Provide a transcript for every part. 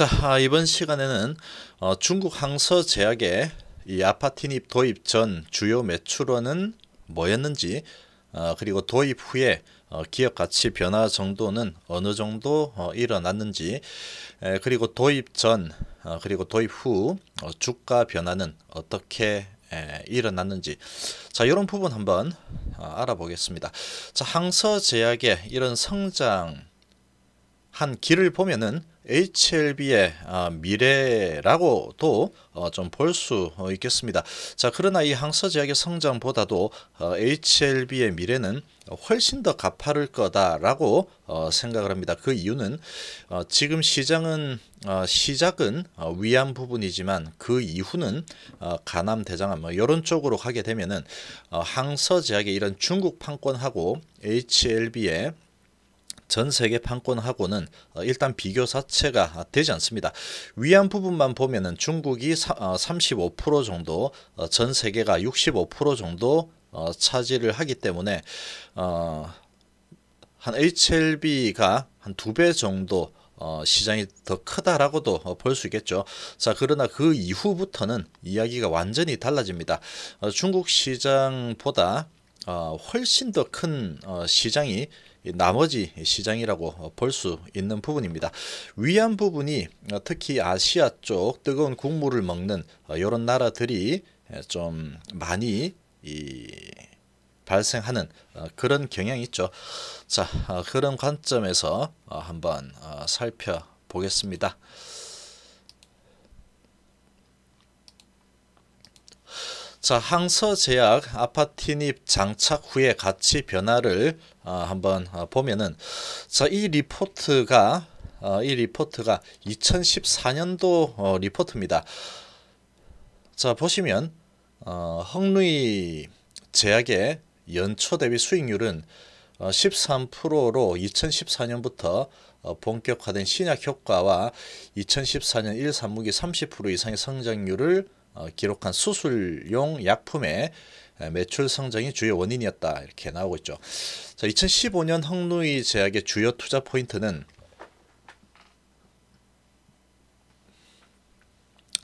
자 아, 이번 시간에는 어, 중국 항서제약의 이아파티닙 도입 전 주요 매출원은 뭐였는지 어, 그리고 도입 후에 어, 기업 가치 변화 정도는 어느 정도 일어났는지 그리고 도입 전 그리고 도입 후 주가 변화는 어떻게 일어났는지 자 이런 부분 한번 알아보겠습니다. 자 항서제약의 이런 성장 한 길을 보면은 HLB의 아, 미래라고도 어, 좀볼 수 있겠습니다. 자, 그러나 이 항서제약의 성장보다도 어, HLB의 미래는 훨씬 더 가파를 거다라고 어, 생각을 합니다. 그 이유는 지금 시장은 시작은 위안 부분이지만 그 이후는 가남 대장암 뭐 이런 쪽으로 가게 되면은 항서제약의 이런 중국 판권하고 HLB의 전 세계 판권하고는 어, 일단 비교 자체가 되지 않습니다. 위안 부분만 보면은 중국이 35% 어, 정도, 어, 전 세계가 65% 정도 차지를 하기 때문에 한 HLB가 한 두 배 정도 시장이 더 크다라고도 볼 수 있겠죠. 자, 그러나 그 이후부터는 이야기가 완전히 달라집니다. 중국 시장보다 어, 훨씬 더큰 어, 시장이 나머지 시장이라고 볼 수 있는 부분입니다. 위안 부분이 어, 특히 아시아 쪽 뜨거운 국물을 먹는 이런 어, 나라들이 좀 많이 발생하는 어, 그런 경향이 있죠. 자, 그런 관점에서 한번 살펴보겠습니다. 자, 항서제약 아파티닙 장착 후의 가치 변화를 어, 한번 어, 보면은 자, 이 리포트가 어, 이 리포트가 2014년도 어, 리포트입니다. 자, 보시면 어, 헝루이 제약의 연초 대비 수익률은 어, 13%로 2014년부터 어, 본격화된 신약 효과와 2014년 1, 3분기 30% 이상의 성장률을 어, 기록한 수술용 약품의 매출 성장이 주요 원인이었다 이렇게 나오고 있죠. 자, 2015년 헝누이 제약의 주요 투자 포인트는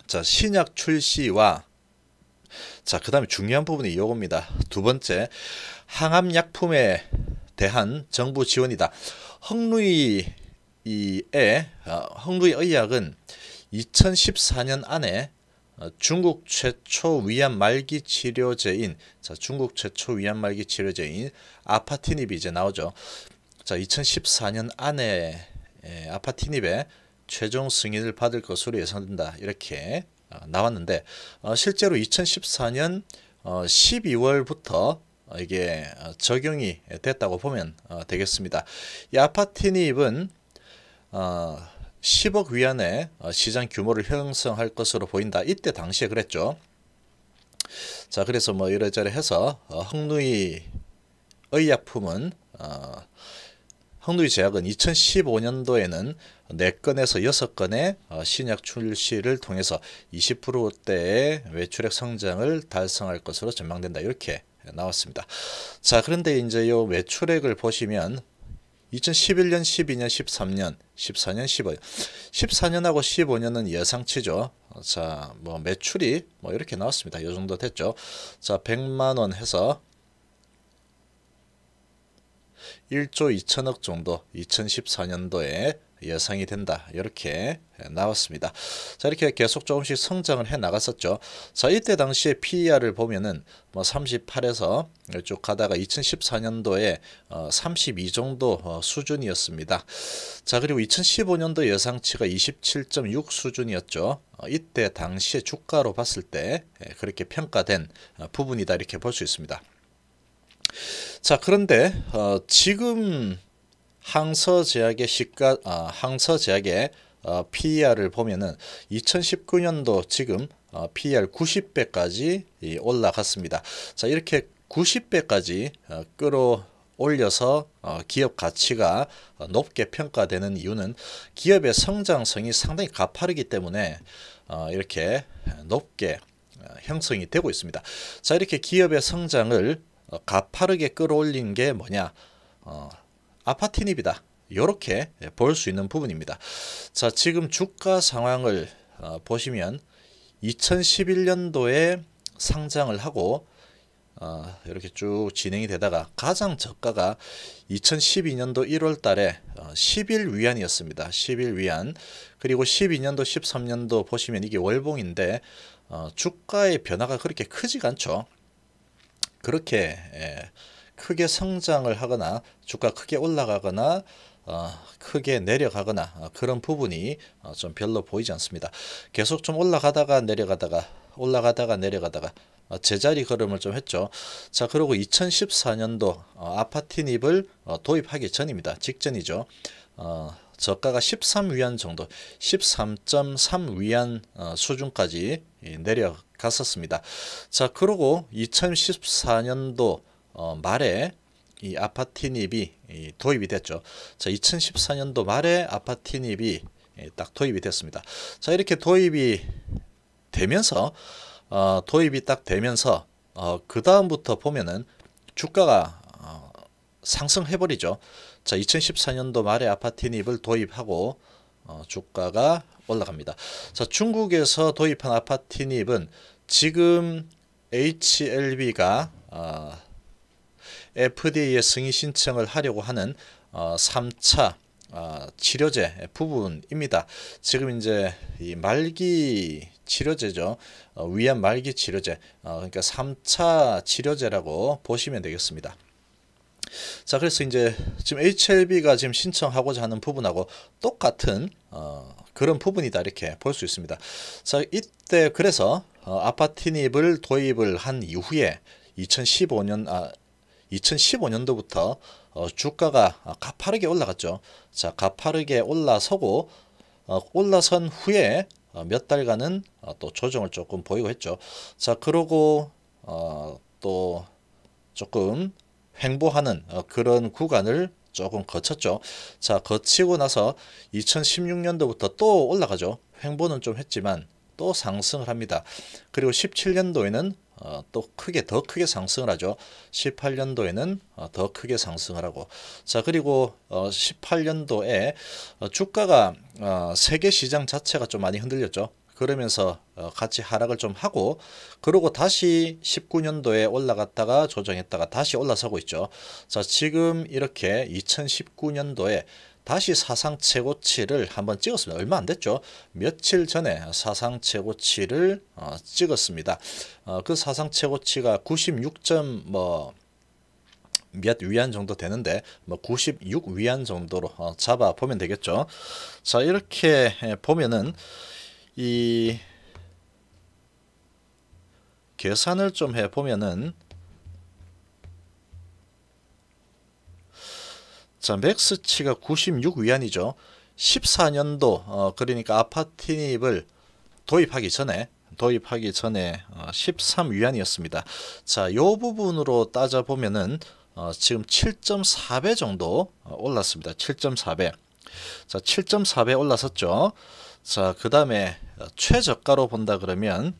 자 신약 출시와 자 그다음에 중요한 부분이 이겁니다. 두 번째 항암 약품에 대한 정부 지원이다. 헝누이의헝누이 어, 의약은 2014년 안에 어, 중국 최초 위암 말기 치료제인 자 중국 최초 위암 말기 치료제인 아파티닙이 이제 나오죠. 자 2014년 안에 에, 예, 아파티닙의 최종 승인을 받을 것으로 예상된다 이렇게 어, 나왔는데 어, 실제로 2014년 어, 12월부터 이게 어, 적용이 됐다고 보면 어, 되겠습니다. 이 아파티닙은 어, 10억 위안의 어, 시장 규모를 형성할 것으로 보인다. 이때 당시에 그랬죠. 자, 그래서 뭐 이래저래 해서 헝누이의 약품은 어, 누이 어, 제약은 2015년도에는 4건에서 6건의 어, 신약 출시를 통해서 20%대의 외출액 성장을 달성할 것으로 전망된다. 이렇게 나왔습니다. 자, 그런데 이제 요 매출액을 보시면 2011년, 12년, 13년, 14년, 15년. 14년하고 15년은 예상치죠. 자, 뭐 매출이 뭐 이렇게 나왔습니다. 요 정도 됐죠. 자, 100만 원 해서 1조 2천억 정도 2014년도에 예상이 된다. 이렇게 나왔습니다. 자 이렇게 계속 조금씩 성장을 해 나갔었죠. 자 이때 당시에 PER을 보면은 뭐 38에서 쭉 가다가 2014년도에 어, 32 정도 어, 수준이었습니다. 자 그리고 2015년도 예상치가 27.6 수준이었죠. 어, 이때 당시에 주가로 봤을 때 예, 그렇게 평가된 어, 부분이다 이렇게 볼 수 있습니다. 자 그런데 어, 지금 항서 제약의 시가 아, 항서 제약의 어, PER을 보면은 2019년도 지금 어, PER 90배까지 이, 올라갔습니다. 자 이렇게 90배까지 어, 끌어 올려서 어, 기업 가치가 어, 높게 평가되는 이유는 기업의 성장성이 상당히 가파르기 때문에 어, 이렇게 높게 형성이 되고 있습니다. 자 이렇게 기업의 성장을 가파르게 끌어올린 게 뭐냐? 아파티닙이다. 이렇게 볼 수 있는 부분입니다. 자, 지금 주가 상황을 어, 보시면 2011년도에 상장을 하고 어, 이렇게 쭉 진행이 되다가 가장 저가가 2012년도 1월 달에 어, 1 0 위안이었습니다. 1 1 위안 그리고 12년도 13년도 보시면 이게 월봉인데 어, 주가의 변화가 그렇게 크지가 않죠. 그렇게 예, 크게 성장을 하거나 주가 크게 올라가거나 어, 크게 내려가거나 어, 그런 부분이 어, 좀 별로 보이지 않습니다. 계속 좀 올라가다가 내려가다가 올라가다가 내려가다가 어, 제자리 걸음을 좀 했죠. 자 그리고 2014년도 어, 아파티닙을 어, 도입하기 전입니다. 직전이죠. 어, 저가가 13위안 정도 13.3위안 어, 수준까지 내려갔었습니다. 자 그리고 2014년도 어, 말에 이 아파티닙이 이 도입이 됐죠. 자, 2014년도 말에 아파티닙이 예, 딱 도입이 됐습니다. 자, 이렇게 도입이 되면서 어, 도입이 딱 되면서 어, 그 다음부터 보면은 주가가 어, 상승해버리죠. 자, 2014년도 말에 아파티닙을 도입하고 어, 주가가 올라갑니다. 자, 중국에서 도입한 아파티닙은 지금 HLB가 어, FDA의 승인 신청을 하려고 하는 3차 어, 어, 치료제 부분입니다. 지금 이제 이 말기 치료제죠. 어, 위암 말기 치료제. 그러니까 3차 치료제라고 보시면 되겠습니다. 자, 그래서 이제 지금 HLB가 지금 신청하고자 하는 부분하고 똑같은 그런 부분이다 이렇게 볼 수 있습니다. 자, 이때 그래서 아파티닙을 도입을 한 이후에 2015년 아 2015년도부터 어, 주가가 가파르게 올라갔죠. 자, 가파르게 올라서고 어, 올라선 후에 어, 몇 달간은 어, 또 조정을 조금 보이고 했죠. 자, 그러고 어, 또 조금 횡보하는 어, 그런 구간을 조금 거쳤죠. 자, 거치고 나서 2016년도부터 또 올라가죠. 횡보는 좀 했지만 또 상승을 합니다. 그리고 17년도에는 어, 또 크게 더 크게 상승을 하죠. 18년도에는 어, 더 크게 상승을 하고 자 그리고 18년도에 어, 어, 주가가 세계 시장 자체가 좀 많이 흔들렸죠. 그러면서 같이 하락을 좀 하고 그러고 다시 19년도에 올라갔다가 조정했다가 다시 올라서고 있죠. 자 지금 이렇게 2019년도에 다시 사상 최고치를 한번 찍었습니다. 얼마 안 됐죠? 며칠 전에 사상 최고치를 어, 찍었습니다. 어, 그 사상 최고치가 9 6뭐몇 위안 정도 되는데 뭐96 위안 정도로 어, 잡아 보면 되겠죠. 자 이렇게 예, 보면은 이 계산을 좀 해보면은 자, 맥스치가 96 위안이죠. 14년도 어, 그러니까 아파트니입을 도입하기 전에 도입하기 전에 어, 13 위안이었습니다. 자, 요 부분으로 따져 보면은 어, 지금 7.4배 정도 어, 올랐습니다. 7.4배. 자, 7.4배 올라섰죠. 자, 그 다음에 어, 최저가로 본다 그러면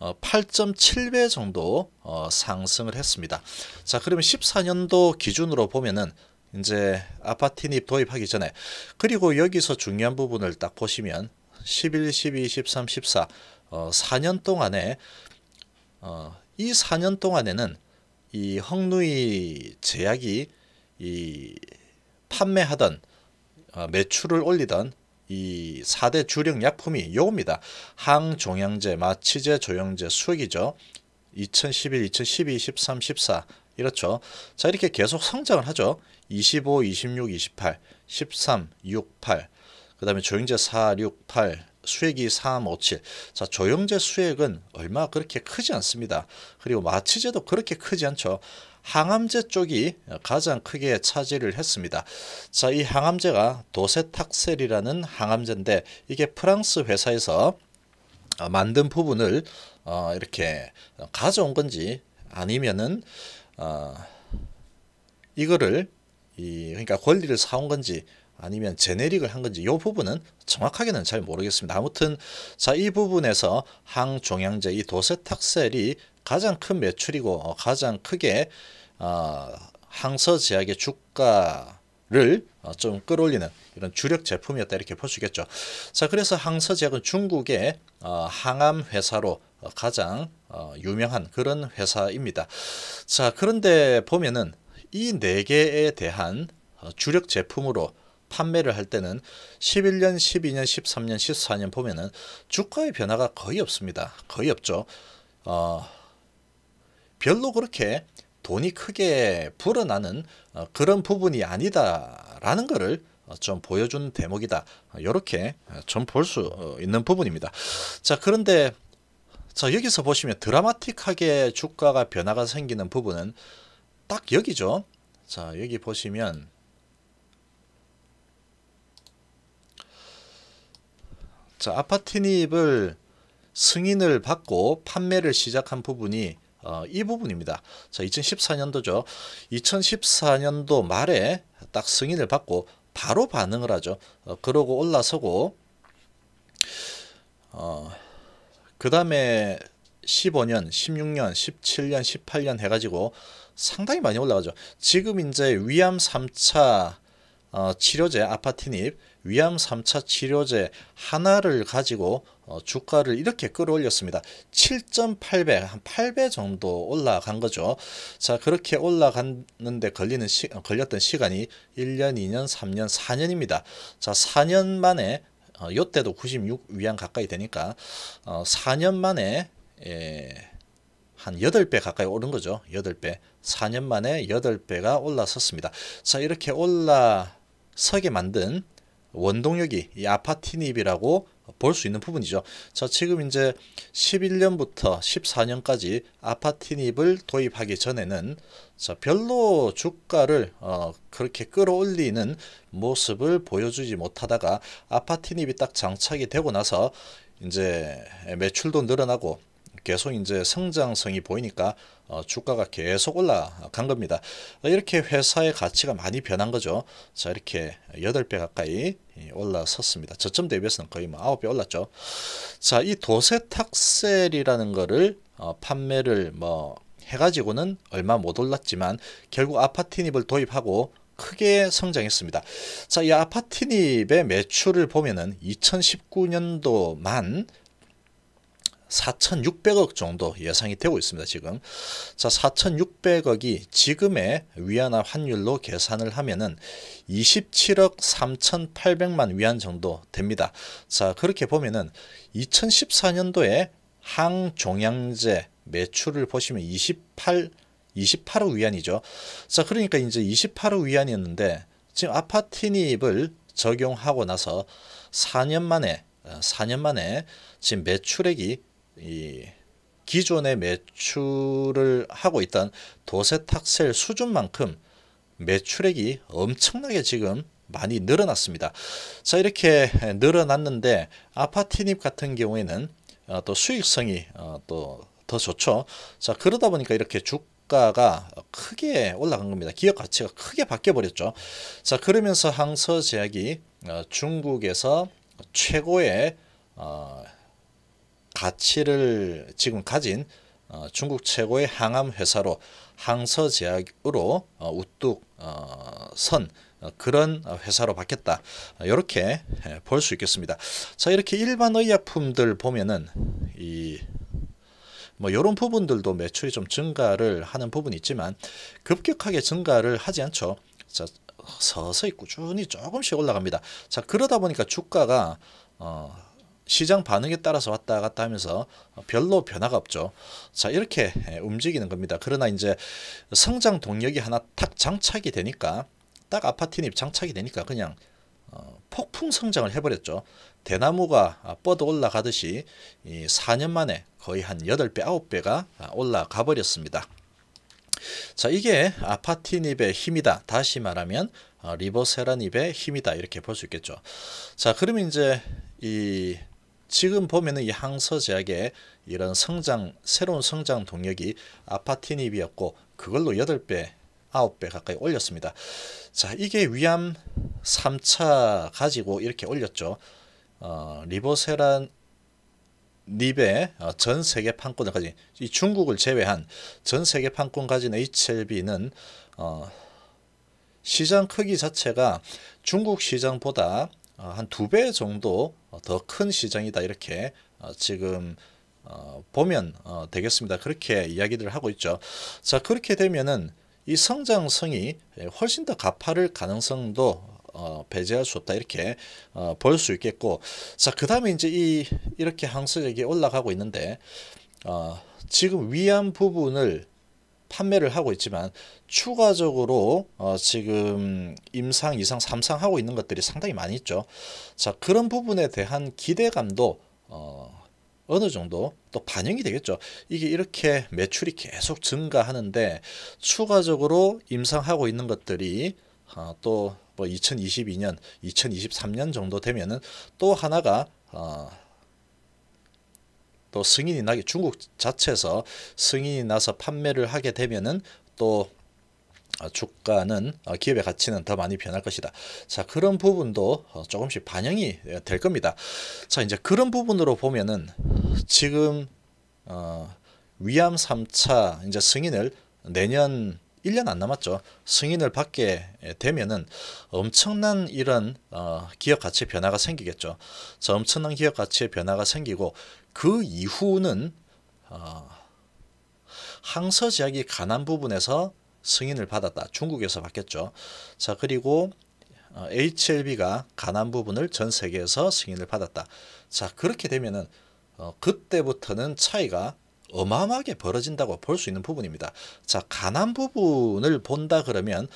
8.7배 어, 정도 어, 상승을 했습니다. 자, 그러면 14년도 기준으로 보면은 이제 아파트입 도입하기 전에 그리고 여기서 중요한 부분을 딱 보시면 11, 12, 13, 14 어, 4년 동안에 어, 이 4년 동안에는 이 헝누이 제약이 이 판매하던 어, 매출을 올리던 이 4대 주력 약품이 요겁니다. 항종양제, 마취제, 조영제, 수액이죠. 2011, 2012, 13, 14 이렇죠. 자 이렇게 계속 성장을 하죠. 25, 26, 28, 13, 6, 8그 다음에 조영제 4, 6, 8 수액이 357. 자, 조영제 수액은 얼마 그렇게 크지 않습니다. 그리고 마취제도 그렇게 크지 않죠. 항암제 쪽이 가장 크게 차지를 했습니다. 자, 이 항암제가 도세탁셀이라는 항암제인데 이게 프랑스 회사에서 어, 만든 부분을 어, 이렇게 가져온 건지 아니면은 어, 이거를 이 그러니까 권리를 사온 건지 아니면 제네릭을 한 건지 이 부분은 정확하게는 잘 모르겠습니다. 아무튼 자 이 부분에서 항종양제 이 도세탁셀이 가장 큰 매출이고 어, 가장 크게 어, 항서제약의 주가를 어, 좀 끌어올리는 이런 주력 제품이었다 이렇게 보시겠죠. 자 그래서 항서제약은 중국의 어, 항암 회사로 어, 가장 어, 유명한 그런 회사입니다. 자 그런데 보면은 이 네 개에 대한 어, 주력 제품으로 판매를 할 때는 11년, 12년, 13년, 14년 보면은 주가의 변화가 거의 없습니다. 거의 없죠. 어, 별로 그렇게 돈이 크게 불어나는 어, 그런 부분이 아니다라는 것을 어, 좀 보여준 대목이다. 이렇게 어, 좀볼수 어, 있는 부분입니다. 자 그런데 자 여기서 보시면 드라마틱하게 주가가 변화가 생기는 부분은 딱 여기죠. 자 여기 보시면 자, 아파트니입을 승인을 받고 판매를 시작한 부분이 어, 이 부분입니다. 자, 2014년도죠. 2014년도 말에 딱 승인을 받고 바로 반응을 하죠. 어, 그러고 올라서고 어, 그 다음에 15년, 16년, 17년, 18년 해가지고 상당히 많이 올라가죠. 지금 이제 위암 3차 어, 치료제 아파티닙 위암 3차 치료제 하나를 가지고 어, 주가를 이렇게 끌어올렸습니다. 7.8배, 한 8배 정도 올라간 거죠. 자, 그렇게 올라갔는데 걸리는 시, 어, 걸렸던 시간이 1년, 2년, 3년, 4년입니다. 자, 4년 만에 어, 요때도 9 6위암 가까이 되니까 4년 만에 예, 한 8배 가까이 오른 거죠. 8배. 4년 만에 8배가 올라섰습니다. 자, 이렇게 올라서게 만든 원동력이 이 아파티닙이라고 볼 수 있는 부분이죠. 자, 지금 이제 11년부터 14년까지 아파티닙을 도입하기 전에는 자, 별로 주가를 어, 그렇게 끌어올리는 모습을 보여주지 못하다가 아파티닙이 딱 장착이 되고 나서 이제 매출도 늘어나고 계속 이제 성장성이 보이니까 어, 주가가 계속 올라간 겁니다. 이렇게 회사의 가치가 많이 변한 거죠. 자 이렇게 8배 가까이 예, 올라섰습니다. 저점 대비해서는 거의 뭐 9배 올랐죠. 자 이 도세탁셀이라는 거를 어, 판매를 뭐 해가지고는 얼마 못 올랐지만 결국 아파트닙을 도입하고 크게 성장했습니다. 자, 이 아파트닙의 매출을 보면은 2019년도만 4,600억 정도 예상이 되고 있습니다. 지금 자 4,600억이 지금의 위안화 환율로 계산을 하면은 27억 3,800만 위안 정도 됩니다. 자 그렇게 보면은 2014년도에 항종양제 매출을 보시면 28 28억 위안이죠. 자 그러니까 이제 28억 위안이었는데 지금 아파트니입을 적용하고 나서 4년 만에 4년 어, 만에 지금 매출액이 이 기존의 매출을 하고 있던 도세탁셀 수준만큼 매출액이 엄청나게 지금 많이 늘어났습니다. 자 이렇게 늘어났는데 아파트입 같은 경우에는 어, 또 수익성이 어, 또더 좋죠. 자 그러다 보니까 이렇게 주가가 크게 올라간 겁니다. 기업 가치가 크게 바뀌어 버렸죠. 자 그러면서 항서제약이 어, 중국에서 최고의 가치를 지금 가진 어, 중국 최고의 항암 회사로 항서제약으로 어, 우뚝 어, 선 어, 그런 회사로 바뀌었다. 이렇게 예, 볼수 있겠습니다. 자 이렇게 일반 의약품들 보면은 이뭐 이런 부분들도 매출이 좀 증가를 하는 부분이 있지만 급격하게 증가를 하지 않죠. 자 서서히 꾸준히 조금씩 올라갑니다. 자 그러다 보니까 주가가 어, 시장 반응에 따라서 왔다 갔다 하면서 별로 변화가 없죠. 자 이렇게 예, 움직이는 겁니다. 그러나 이제 성장 동력이 하나 탁 장착이 되니까 딱 아파트입 장착이 되니까 그냥 어, 폭풍 성장을 해버렸죠. 대나무가 아, 뻗어 올라가듯이 이 4년 만에 거의 한 8배, 9배가 아, 올라가 버렸습니다. 자 이게 아파티입의 힘이다 다시 말하면 어, 리버세라입의 힘이다 이렇게 볼 수 있겠죠 자 그러면 이제 이 지금 보면은 이 항서 제약의 이런 성장 새로운 성장 동력이 아파티닙이었고 그걸로 8배 9배 가까이 올렸습니다. 자 이게 위암 3차 가지고 이렇게 올렸죠. 어, 리보세란 닙의 어, 전 세계 판권을 가진 이 중국을 제외한 전 세계 판권 가진 HLB는 어, 시장 크기 자체가 중국 시장보다 어, 한 두 배 정도 어, 더큰 시장이다 이렇게 어, 지금 보면 되겠습니다. 그렇게 이야기를 하고 있죠. 자 그렇게 되면은 이 성장성이 예, 훨씬 더 가파를 가능성도 배제할 수 없다 이렇게 볼 수 있겠고 자그 다음에 이제 이 이렇게 항수력이 올라가고 있는데 지금 위안 부분을 판매를 하고 있지만 추가적으로 어 지금 임상, 이상, 삼상 하고 있는 것들이 상당히 많이 있죠. 자 그런 부분에 대한 기대감도 어, 어느 정도 또 반영이 되겠죠. 이게 이렇게 매출이 계속 증가하는데 추가적으로 임상하고 있는 것들이 어, 또뭐 2022년, 2023년 정도 되면은 또 하나가 어, 또 승인이 나게 중국 자체에서 승인이 나서 판매를 하게 되면은 또 어, 주가는 어, 기업의 가치는 더 많이 변할 것이다. 자 그런 부분도 어, 조금씩 반영이 예, 될 겁니다. 자 이제 그런 부분으로 보면은 지금 어, 위암 3차 이제 승인을 내년 1년 안 남았죠. 승인을 받게 예, 되면은 엄청난 이런 어, 기업 가치 변화가 생기겠죠. 저 엄청난 기업 가치의 변화가 생기고 그 이후는 어, 항서 제약이 가난 부분에서 승인을 받았다. 중국에서 받겠죠. 자 그리고 어, HLB가 가난 부분을 전 세계에서 승인을 받았다. 자 그렇게 되면은 어, 그때부터는 차이가 어마어마하게 벌어진다고 볼 수 있는 부분입니다. 자, 가난 부분을 본다 그러면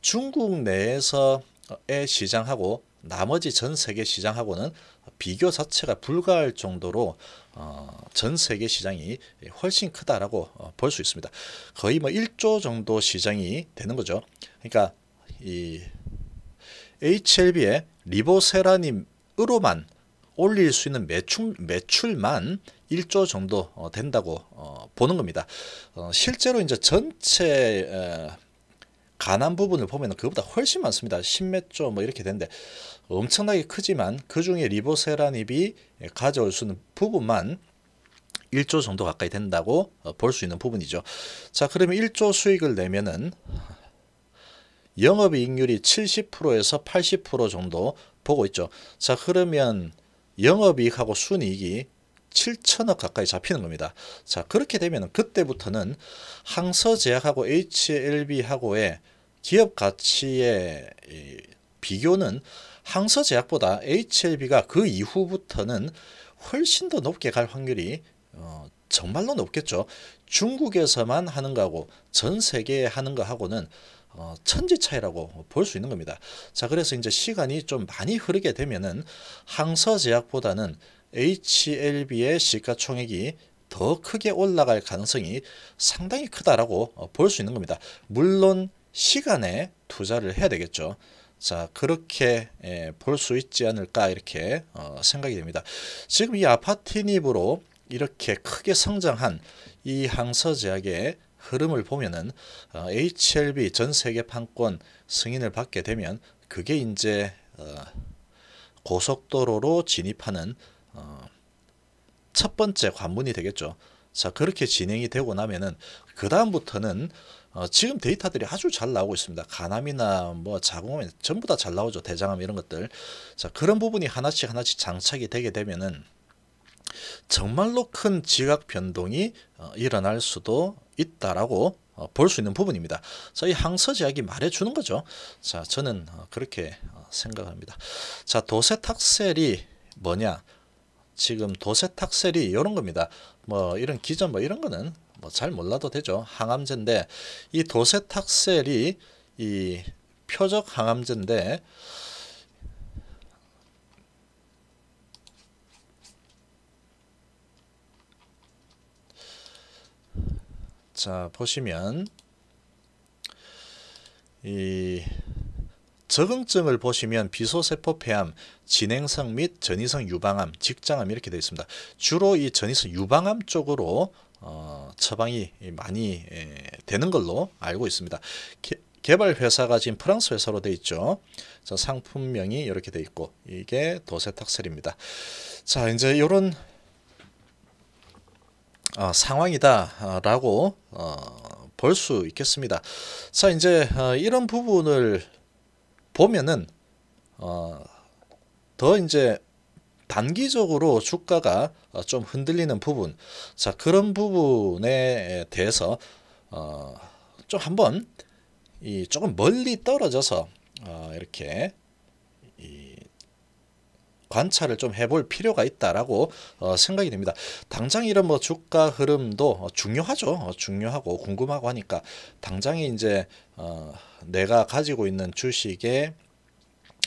중국 내에서의 시장하고 나머지 전 세계 시장하고는 비교 자체가 불가할 정도로 어, 전 세계 시장이 훨씬 크다라고 어, 볼수 있습니다. 거의 뭐 1조 정도 시장이 되는 거죠. 그러니까 이 HLB의 리보세라님으로만 올릴 수 있는 매출, 매출만 1조 정도 어, 된다고 어, 보는 겁니다. 어, 실제로 이제 전체 가난 부분을 보면 그보다 훨씬 많습니다. 10몇 조 뭐 이렇게 된는데 엄청나게 크지만 그 중에 리보세라닙이 가져올 수 있는 부분만 1조 정도 가까이 된다고 볼 수 있는 부분이죠. 자, 그러면 1조 수익을 내면은 영업이익률이 70%에서 80% 정도 보고 있죠. 자, 그러면 영업이익하고 순이익이 7천억 가까이 잡히는 겁니다. 자 그렇게 되면 그때부터는 항서제약하고 HLB하고의 기업 가치의 비교는 항서제약보다 HLB가 그 이후부터는 훨씬 더 높게 갈 확률이 어, 정말로 높겠죠. 중국에서만 하는 거하고 전 세계에 하는 거하고는 어, 천지 차이라고 볼 수 있는 겁니다. 자, 그래서 이제 시간이 좀 많이 흐르게 되면은 항서제약보다는 HLB의 시가총액이 더 크게 올라갈 가능성이 상당히 크다라고 어, 볼수 있는 겁니다. 물론 시간에 투자를 해야 되겠죠. 자 그렇게 예, 볼수 있지 않을까 이렇게 어, 생각이 됩니다. 지금 이 아파트닙으로 이렇게 크게 성장한 이 항서제약의 흐름을 보면은 어, HLB 전 세계 판권 승인을 받게 되면 그게 이제 어, 고속도로로 진입하는 어, 첫 번째 관문이 되겠죠. 자 그렇게 진행이 되고 나면은 그 다음부터는 어, 지금 데이터들이 아주 잘 나오고 있습니다. 간암이나 뭐 자궁암 전부 다 잘 나오죠. 대장암 이런 것들. 자 그런 부분이 하나씩 하나씩 장착이 되게 되면은 정말로 큰 지각 변동이 어, 일어날 수도 있다라고 어, 볼수 있는 부분입니다. 저희 항서제약이 말해주는 거죠. 자, 저는 어, 그렇게 어, 생각합니다. 자, 도세탁셀이 뭐냐? 지금 도세탁셀이 이런 겁니다. 뭐 이런 기전 뭐 이런 거는 뭐잘 몰라도 되죠. 항암제인데 이 도세탁셀이 이 표적 항암제인데 자 보시면 이 적응증을 보시면 비소세포폐암, 진행성 및 전이성 유방암, 직장암 이렇게 되어 있습니다. 주로 이 전이성 유방암 쪽으로 어, 처방이 많이 에, 예, 되는 걸로 알고 있습니다. 게, 개발 회사가 지금 프랑스 회사로 되어 있죠. 자, 상품명이 이렇게 되어 있고 이게 도세탁셀입니다. 자, 이제 이런 어, 상황이다라고 어, 어 볼수 있겠습니다. 자, 이제 어, 이런 부분을 보면은 어, 더 이제 단기적으로 주가가 어, 좀 흔들리는 부분 자 그런 부분에 대해서 어, 좀 한번 이 조금 멀리 떨어져서 어, 이렇게 관찰을 좀 해볼 필요가 있다라고 어, 생각이 됩니다. 당장 이런 뭐 주가 흐름도 어, 중요하죠. 어, 중요하고 궁금하고 하니까 당장에 이제 어, 내가 가지고 있는 주식의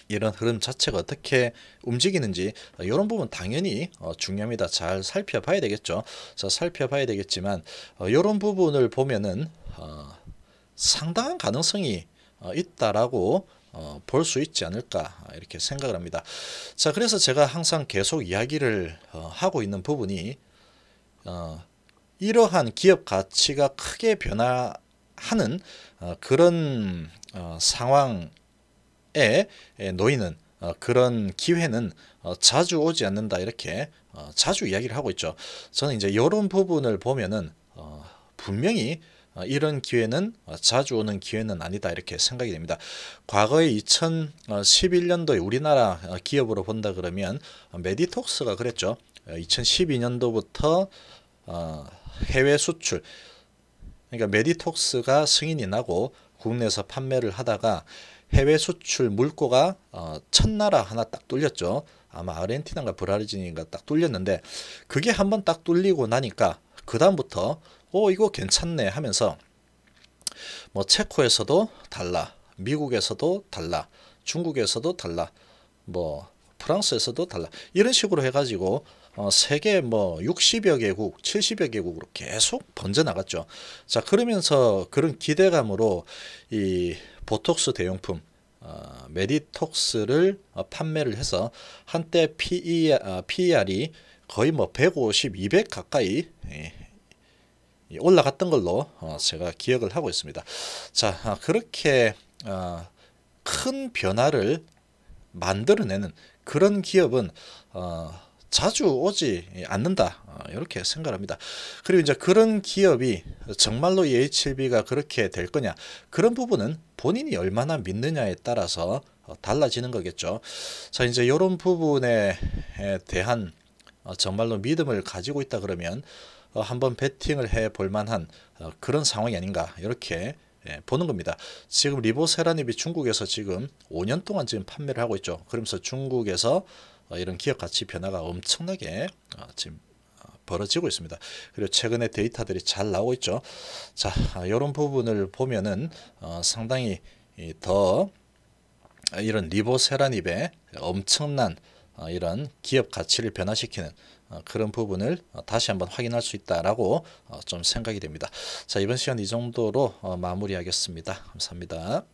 이런 흐름 자체가 어떻게 움직이는지 이런 어, 부분 당연히 중요합니다. 잘 살펴봐야 되겠죠. 자, 살펴봐야 되겠지만 이런 부분을 보면은 상당한 가능성이 있다라고 어, 볼 수 있지 않을까 이렇게 생각을 합니다. 자 그래서 제가 항상 계속 이야기를 어, 하고 있는 부분이 어, 이러한 기업 가치가 크게 변화하는 어, 그런 어, 상황에 놓이는 어, 그런 기회는 자주 오지 않는다 이렇게 자주 이야기를 하고 있죠. 저는 이제 이런 부분을 보면은 분명히 어, 이런 기회는 어, 자주 오는 기회는 아니다 이렇게 생각이 됩니다. 과거에 2011년도에 우리나라 어, 기업으로 본다 그러면 메디톡스가 그랬죠. 2012년도부터 해외 수출 그러니까 메디톡스가 승인이 나고 국내에서 판매를 하다가 해외 수출 물고가첫 나라 하나 딱 뚫렸죠. 아마 아르헨티나가 브라질인가 딱 뚫렸는데 그게 한번 딱 뚫리고 나니까 그 다음부터 오 어, 이거 괜찮네 하면서 뭐 체코에서도 달라 미국에서도 달라 중국에서도 달라 뭐 프랑스에서도 달라 이런 식으로 해가지고 어, 세계 뭐 60여 개국, 70여 개국으로 계속 번져 나갔죠. 자 그러면서 그런 기대감으로 이 보톡스 대용품 어, 메디톡스를 어, 판매를 해서 한때 PER, 어, PER이 거의 뭐 150, 200 가까이 예, 예, 올라갔던 걸로 어, 제가 기억을 하고 있습니다. 자 아, 그렇게 아, 큰 변화를 만들어내는 그런 기업은 어, 자주 오지 않는다 어, 이렇게 생각합니다. 그리고 이제 그런 기업이 정말로 h l b 가 그렇게 될 거냐 그런 부분은 본인이 얼마나 믿느냐에 따라서 달라지는 거겠죠. 자 이제 이런 부분에 대한 정말로 믿음을 가지고 있다 그러면 어, 한번 베팅을 해 볼 만한 어, 그런 상황이 아닌가 이렇게 예, 보는 겁니다. 지금 리보세라닙이 중국에서 지금 5년 동안 지금 판매를 하고 있죠. 그러면서 중국에서 어, 이런 기업 가치 변화가 엄청나게 지금 벌어지고 있습니다. 그리고 최근에 데이터들이 잘 나오고 있죠. 자, 이런 아, 부분을 보면은 상당히 더 아, 이런 리보세라닙의 엄청난 이런 기업 가치를 변화시키는 어, 그런 부분을 어, 다시 한번 확인할 수 있다라고 어, 좀 생각이 됩니다. 자 이번 시간 이 정도로 마무리하겠습니다. 감사합니다.